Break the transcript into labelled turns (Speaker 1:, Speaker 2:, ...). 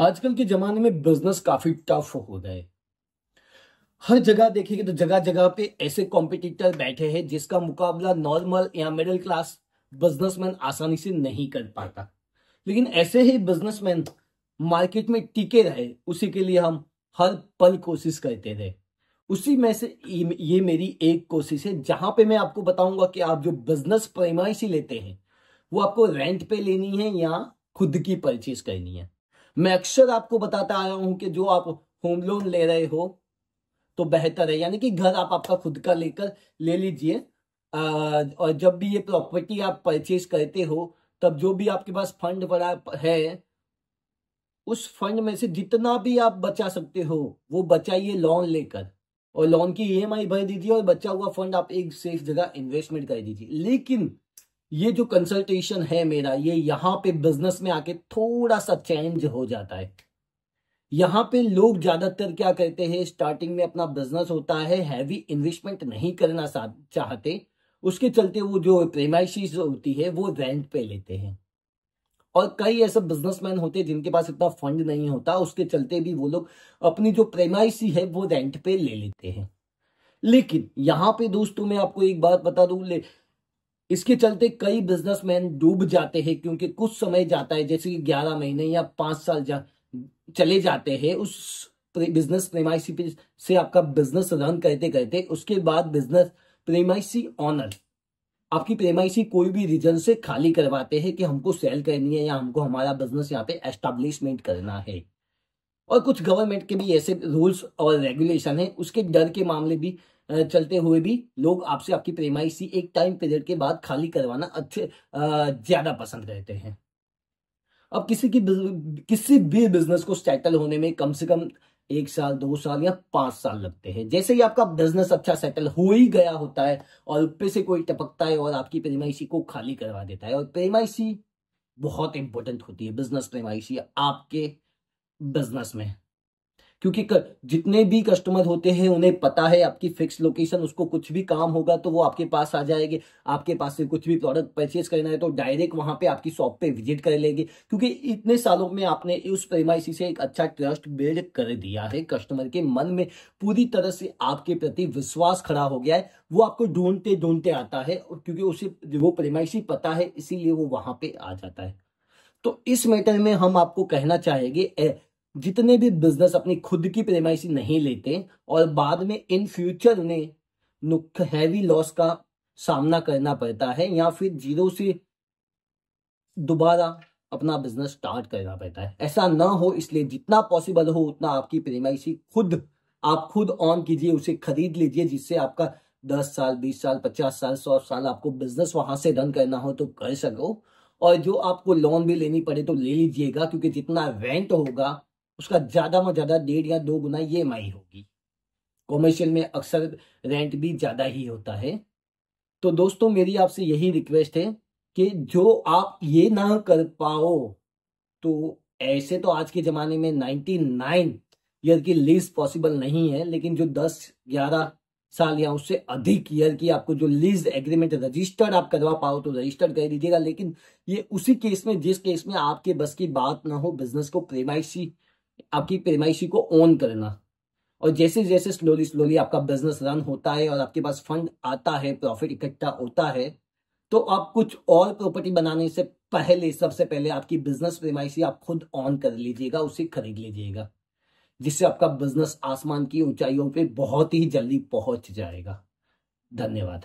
Speaker 1: आजकल के जमाने में बिजनेस काफी टफ हो गए हर जगह देखेंगे तो जगह जगह पे ऐसे कॉम्पिटिटर बैठे हैं जिसका मुकाबला नॉर्मल या मिडिल क्लास बिजनेसमैन आसानी से नहीं कर पाता लेकिन ऐसे ही बिजनेसमैन मार्केट में टिके रहे उसी के लिए हम हर पल कोशिश करते रहे उसी में से ये मेरी एक कोशिश है जहां पे मैं आपको बताऊंगा कि आप जो बिजनेस प्रेमाइसी लेते हैं वो आपको रेंट पे लेनी है या खुद की परचेज करनी है मैं अक्सर आपको बताता आया हूं कि जो आप होम लोन ले रहे हो तो बेहतर है यानी कि घर आप आपका खुद का लेकर ले लीजिए और जब भी ये प्रॉपर्टी आप परचेज करते हो तब जो भी आपके पास फंड बड़ा है उस फंड में से जितना भी आप बचा सकते हो वो बचाइए लोन लेकर और लोन की ई e भर दीजिए और बचा हुआ फंड आप एक सेफ जगह इन्वेस्टमेंट कर दीजिए लेकिन ये जो कंसल्टेशन है मेरा ये यहाँ पे बिजनेस में आके थोड़ा सा चेंज हो जाता है यहाँ पे लोग ज्यादातर क्या करते हैं स्टार्टिंग में अपना बिजनेस होता है हैवी इन्वेस्टमेंट नहीं करना चाहते उसके चलते वो जो प्रेमाइशीज होती है वो रेंट पे लेते हैं और कई ऐसे बिजनेसमैन होते हैं जिनके पास इतना फंड नहीं होता उसके चलते भी वो लोग अपनी जो प्रेमाइसी है वो रेंट पे ले लेते हैं लेकिन यहाँ पे दोस्तों मैं आपको एक बात बता दूं इसके चलते कई बिजनेसमैन डूब जाते हैं क्योंकि कुछ समय जाता है जैसे कि ग्यारह महीने या पांच साल जा, चले जाते हैं उस बिजनेस प्रेमाइसी से आपका बिजनेस रन करते करते उसके बाद बिजनेस प्रेमाइसी ऑनर आपकी प्रेमाइसी कोई भी रीजन से खाली करवाते हैं कि हमको सेल करनी है या हमको हमारा बिजनेस यहाँ पे एस्टाब्लिशमेंट करना है और कुछ गवर्नमेंट के भी ऐसे रूल्स और रेगुलेशन है उसके डर के मामले भी चलते हुए भी लोग आपसे आपकी सी एक टाइम पीरियड के बाद खाली करवाना अच्छे ज्यादा पसंद रहते हैं अब किसी की किसी भी बिजनेस को सेटल होने में कम से कम एक साल दो साल या पांच साल लगते हैं जैसे ही आपका बिजनेस अच्छा सेटल हो ही गया होता है और पे से कोई टपकता है और आपकी प्रेमाइसी को खाली करवा देता है और प्रेमाइसी बहुत इंपॉर्टेंट होती है बिजनेस प्रेमाइसी आपके बिजनेस में क्योंकि जितने भी कस्टमर होते हैं उन्हें पता है आपकी फिक्स लोकेशन उसको कुछ भी काम होगा तो वो आपके पास आ जाएंगे आपके पास से कुछ भी प्रोडक्ट परचेज करना है तो डायरेक्ट वहां पे आपकी शॉप पे विजिट कर लेंगे क्योंकि इतने सालों में आपने उस प्रेमाइसी से एक अच्छा ट्रस्ट बिल्ड कर दिया है कस्टमर के मन में पूरी तरह से आपके प्रति विश्वास खड़ा हो गया है वो आपको ढूंढते ढूंढते आता है क्योंकि उसे वो प्रेमाइसी पता है इसीलिए वो वहां पर आ जाता है तो इस मैटर में हम आपको कहना चाहेंगे जितने भी बिजनेस अपनी खुद की प्रेमाइसी नहीं लेते और बाद में इन फ्यूचर उन्हें नुक हैवी लॉस का सामना करना पड़ता है या फिर जीरो से दोबारा अपना बिजनेस स्टार्ट करना पड़ता है ऐसा ना हो इसलिए जितना पॉसिबल हो उतना आपकी प्रेमाइसी खुद आप खुद ऑन कीजिए उसे खरीद लीजिए जिससे आपका दस साल बीस साल पचास साल सौ साल आपको बिजनेस वहां से रन करना हो तो कर सको और जो आपको लोन भी लेनी पड़े तो ले लीजिएगा क्योंकि जितना रेंट होगा उसका ज़्यादा में ज़्यादा डेढ़ या दो गुना ई होगी कॉमर्शियल में अक्सर रेंट भी ज़्यादा ही होता है तो दोस्तों मेरी आपसे यही रिक्वेस्ट है कि जो आप ये ना कर पाओ तो ऐसे तो आज के ज़माने में 99 ईयर की लीज पॉसिबल नहीं है लेकिन जो 10 11 साल या उससे अधिक ईयर की आपको जो लीज एग्रीमेंट रजिस्टर्ड आप करवा पाओ तो रजिस्टर्ड कर दीजिएगा लेकिन ये उसी केस में जिस केस में आपके बस की बात ना हो बिजनेस को प्रेमाइसी आपकी पेमाइशी को ऑन करना और जैसे जैसे स्लोली स्लोली आपका बिजनेस रन होता है और आपके पास फंड आता है प्रॉफिट इकट्ठा होता है तो आप कुछ और प्रॉपर्टी बनाने से पहले सबसे पहले आपकी बिजनेस पेमाइशी आप खुद ऑन कर लीजिएगा उसे खरीद लीजिएगा जिससे आपका बिजनेस आसमान की ऊंचाइयों पे बहुत ही जल्दी पहुंच जाएगा धन्यवाद